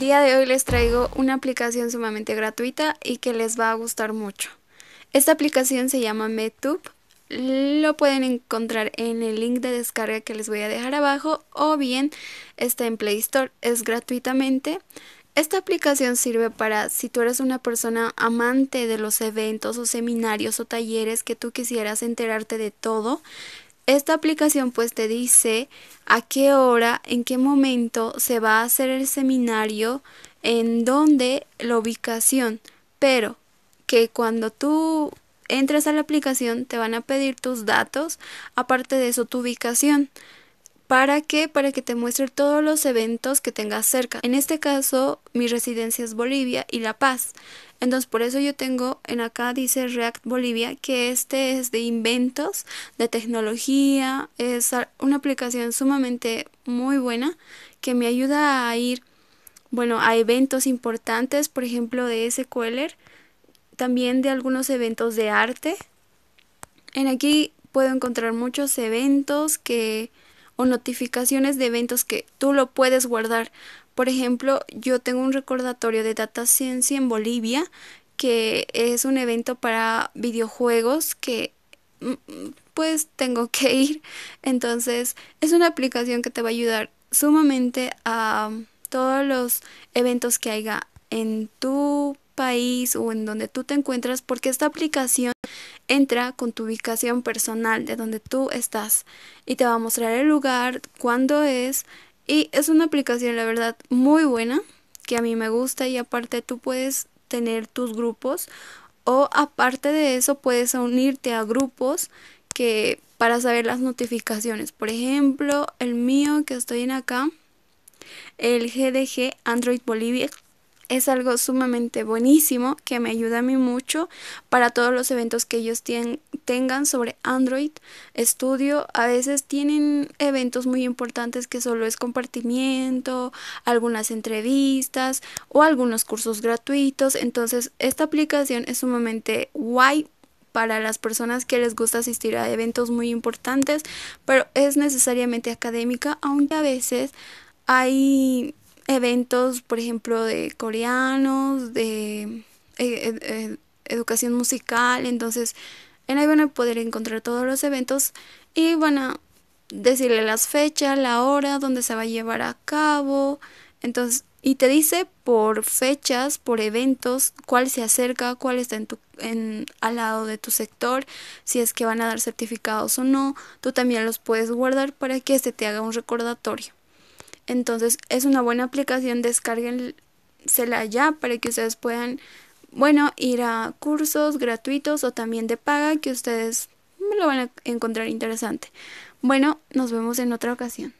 día de hoy les traigo una aplicación sumamente gratuita y que les va a gustar mucho. Esta aplicación se llama MedTube. Lo pueden encontrar en el link de descarga que les voy a dejar abajo o bien está en Play Store, es gratuitamente. Esta aplicación sirve para si tú eres una persona amante de los eventos o seminarios o talleres que tú quisieras enterarte de todo, esta aplicación pues te dice a qué hora, en qué momento se va a hacer el seminario, en dónde, la ubicación, pero que cuando tú entras a la aplicación te van a pedir tus datos, aparte de eso tu ubicación. ¿Para qué? Para que te muestre todos los eventos que tengas cerca. En este caso, mi residencia es Bolivia y La Paz. Entonces, por eso yo tengo en acá dice React Bolivia, que este es de inventos, de tecnología, es una aplicación sumamente muy buena que me ayuda a ir, bueno, a eventos importantes, por ejemplo, de SQLer, también de algunos eventos de arte. En aquí puedo encontrar muchos eventos que o notificaciones de eventos que tú lo puedes guardar. Por ejemplo, yo tengo un recordatorio de Data Ciencia en Bolivia, que es un evento para videojuegos que mm, mm, pues tengo que ir. Entonces, es una aplicación que te va a ayudar sumamente a todos los eventos que haya en tu país o en donde tú te encuentras porque esta aplicación Entra con tu ubicación personal de donde tú estás y te va a mostrar el lugar, cuándo es. Y es una aplicación, la verdad, muy buena, que a mí me gusta y aparte tú puedes tener tus grupos o aparte de eso puedes unirte a grupos que para saber las notificaciones. Por ejemplo, el mío que estoy en acá, el GDG Android Bolivia, es algo sumamente buenísimo que me ayuda a mí mucho para todos los eventos que ellos tienen, tengan sobre Android Studio. A veces tienen eventos muy importantes que solo es compartimiento, algunas entrevistas o algunos cursos gratuitos. Entonces esta aplicación es sumamente guay para las personas que les gusta asistir a eventos muy importantes, pero es necesariamente académica, aunque a veces hay eventos, por ejemplo, de coreanos, de e, educación musical. Entonces, en ahí van a poder encontrar todos los eventos y van a decirle las fechas, la hora, dónde se va a llevar a cabo. Entonces, y te dice por fechas, por eventos, cuál se acerca, cuál está en tu, en, al lado de tu sector, si es que van a dar certificados o no. Tú también los puedes guardar para que este te haga un recordatorio. Entonces es una buena aplicación, descárguensela ya para que ustedes puedan, bueno, ir a cursos gratuitos o también de paga que ustedes lo van a encontrar interesante. Bueno, nos vemos en otra ocasión.